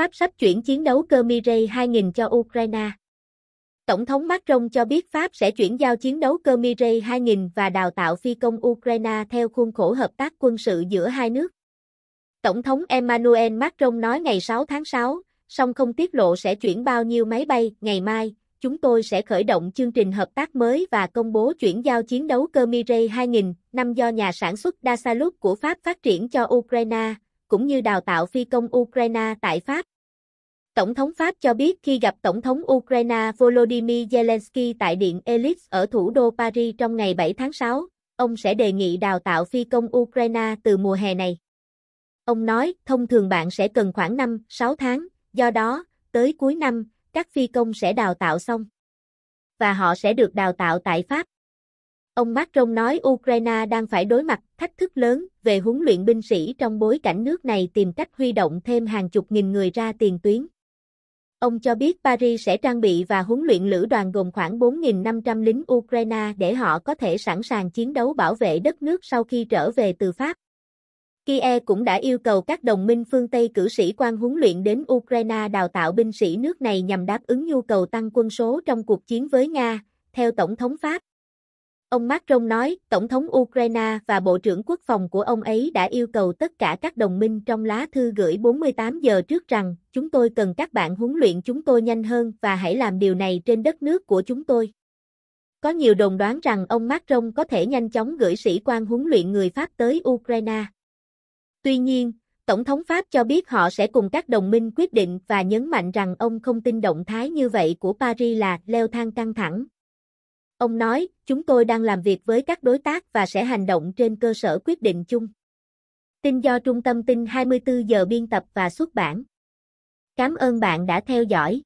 Pháp sắp chuyển chiến đấu cơ Mirei 2000 cho Ukraine. Tổng thống Macron cho biết Pháp sẽ chuyển giao chiến đấu cơ Mirei 2000 và đào tạo phi công Ukraine theo khuôn khổ hợp tác quân sự giữa hai nước. Tổng thống Emmanuel Macron nói ngày 6 tháng 6, song không tiết lộ sẽ chuyển bao nhiêu máy bay, ngày mai, chúng tôi sẽ khởi động chương trình hợp tác mới và công bố chuyển giao chiến đấu cơ Mirei 2000, năm do nhà sản xuất Dassault của Pháp phát triển cho Ukraine, cũng như đào tạo phi công Ukraine tại Pháp. Tổng thống Pháp cho biết khi gặp Tổng thống Ukraine Volodymyr Zelensky tại Điện Elysee ở thủ đô Paris trong ngày 7 tháng 6, ông sẽ đề nghị đào tạo phi công Ukraine từ mùa hè này. Ông nói, thông thường bạn sẽ cần khoảng 5-6 tháng, do đó, tới cuối năm, các phi công sẽ đào tạo xong. Và họ sẽ được đào tạo tại Pháp. Ông Macron nói Ukraine đang phải đối mặt thách thức lớn về huấn luyện binh sĩ trong bối cảnh nước này tìm cách huy động thêm hàng chục nghìn người ra tiền tuyến. Ông cho biết Paris sẽ trang bị và huấn luyện lữ đoàn gồm khoảng 4.500 lính Ukraine để họ có thể sẵn sàng chiến đấu bảo vệ đất nước sau khi trở về từ Pháp. Kiev cũng đã yêu cầu các đồng minh phương Tây cử sĩ quan huấn luyện đến Ukraine đào tạo binh sĩ nước này nhằm đáp ứng nhu cầu tăng quân số trong cuộc chiến với Nga, theo Tổng thống Pháp. Ông Macron nói, Tổng thống Ukraine và Bộ trưởng Quốc phòng của ông ấy đã yêu cầu tất cả các đồng minh trong lá thư gửi 48 giờ trước rằng, chúng tôi cần các bạn huấn luyện chúng tôi nhanh hơn và hãy làm điều này trên đất nước của chúng tôi. Có nhiều đồn đoán rằng ông Macron có thể nhanh chóng gửi sĩ quan huấn luyện người Pháp tới Ukraine. Tuy nhiên, Tổng thống Pháp cho biết họ sẽ cùng các đồng minh quyết định và nhấn mạnh rằng ông không tin động thái như vậy của Paris là leo thang căng thẳng. Ông nói, chúng tôi đang làm việc với các đối tác và sẽ hành động trên cơ sở quyết định chung. Tin do Trung tâm tin 24 giờ biên tập và xuất bản. Cảm ơn bạn đã theo dõi.